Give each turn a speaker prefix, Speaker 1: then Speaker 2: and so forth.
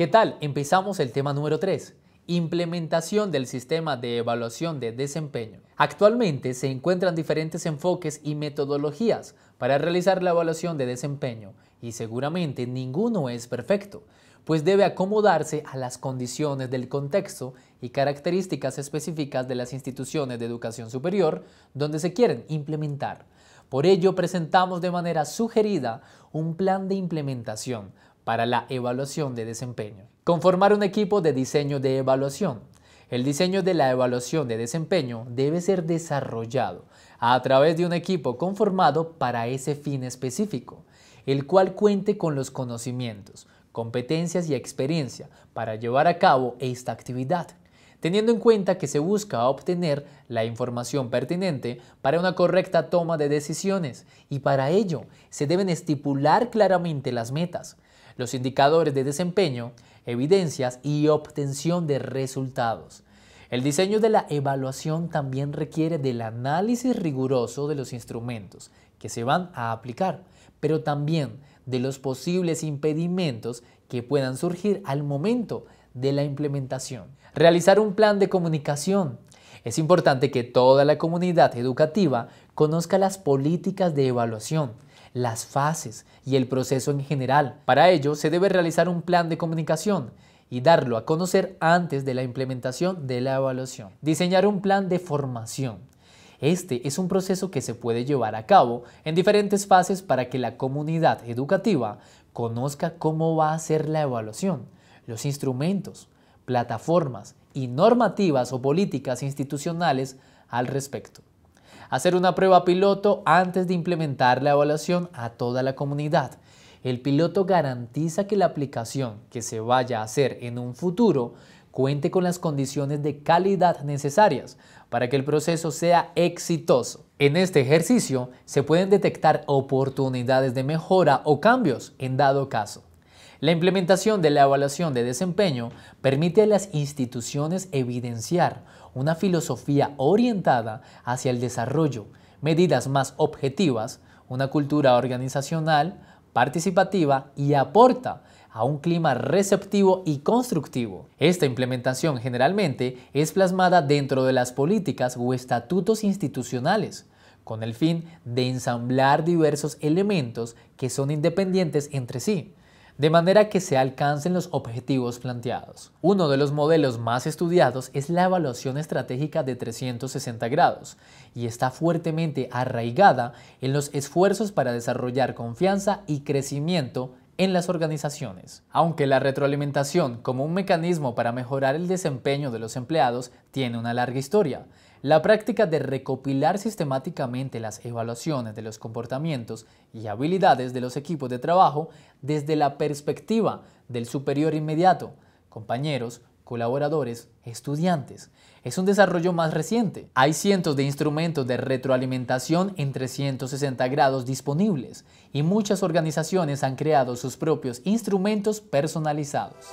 Speaker 1: ¿Qué tal? Empezamos el tema número 3, implementación del sistema de evaluación de desempeño. Actualmente se encuentran diferentes enfoques y metodologías para realizar la evaluación de desempeño y seguramente ninguno es perfecto, pues debe acomodarse a las condiciones del contexto y características específicas de las instituciones de educación superior donde se quieren implementar. Por ello presentamos de manera sugerida un plan de implementación para la evaluación de desempeño. Conformar un equipo de diseño de evaluación. El diseño de la evaluación de desempeño debe ser desarrollado a través de un equipo conformado para ese fin específico, el cual cuente con los conocimientos, competencias y experiencia para llevar a cabo esta actividad, teniendo en cuenta que se busca obtener la información pertinente para una correcta toma de decisiones y para ello se deben estipular claramente las metas, los indicadores de desempeño, evidencias y obtención de resultados. El diseño de la evaluación también requiere del análisis riguroso de los instrumentos que se van a aplicar, pero también de los posibles impedimentos que puedan surgir al momento de la implementación. Realizar un plan de comunicación. Es importante que toda la comunidad educativa conozca las políticas de evaluación, las fases y el proceso en general. Para ello, se debe realizar un plan de comunicación y darlo a conocer antes de la implementación de la evaluación. Diseñar un plan de formación. Este es un proceso que se puede llevar a cabo en diferentes fases para que la comunidad educativa conozca cómo va a ser la evaluación, los instrumentos, plataformas y normativas o políticas institucionales al respecto hacer una prueba piloto antes de implementar la evaluación a toda la comunidad. El piloto garantiza que la aplicación que se vaya a hacer en un futuro cuente con las condiciones de calidad necesarias para que el proceso sea exitoso. En este ejercicio se pueden detectar oportunidades de mejora o cambios en dado caso. La implementación de la evaluación de desempeño permite a las instituciones evidenciar una filosofía orientada hacia el desarrollo, medidas más objetivas, una cultura organizacional participativa y aporta a un clima receptivo y constructivo. Esta implementación generalmente es plasmada dentro de las políticas o estatutos institucionales, con el fin de ensamblar diversos elementos que son independientes entre sí, de manera que se alcancen los objetivos planteados. Uno de los modelos más estudiados es la evaluación estratégica de 360 grados y está fuertemente arraigada en los esfuerzos para desarrollar confianza y crecimiento en las organizaciones. Aunque la retroalimentación como un mecanismo para mejorar el desempeño de los empleados tiene una larga historia, la práctica de recopilar sistemáticamente las evaluaciones de los comportamientos y habilidades de los equipos de trabajo desde la perspectiva del superior inmediato, compañeros, colaboradores, estudiantes. Es un desarrollo más reciente. Hay cientos de instrumentos de retroalimentación en 360 grados disponibles y muchas organizaciones han creado sus propios instrumentos personalizados.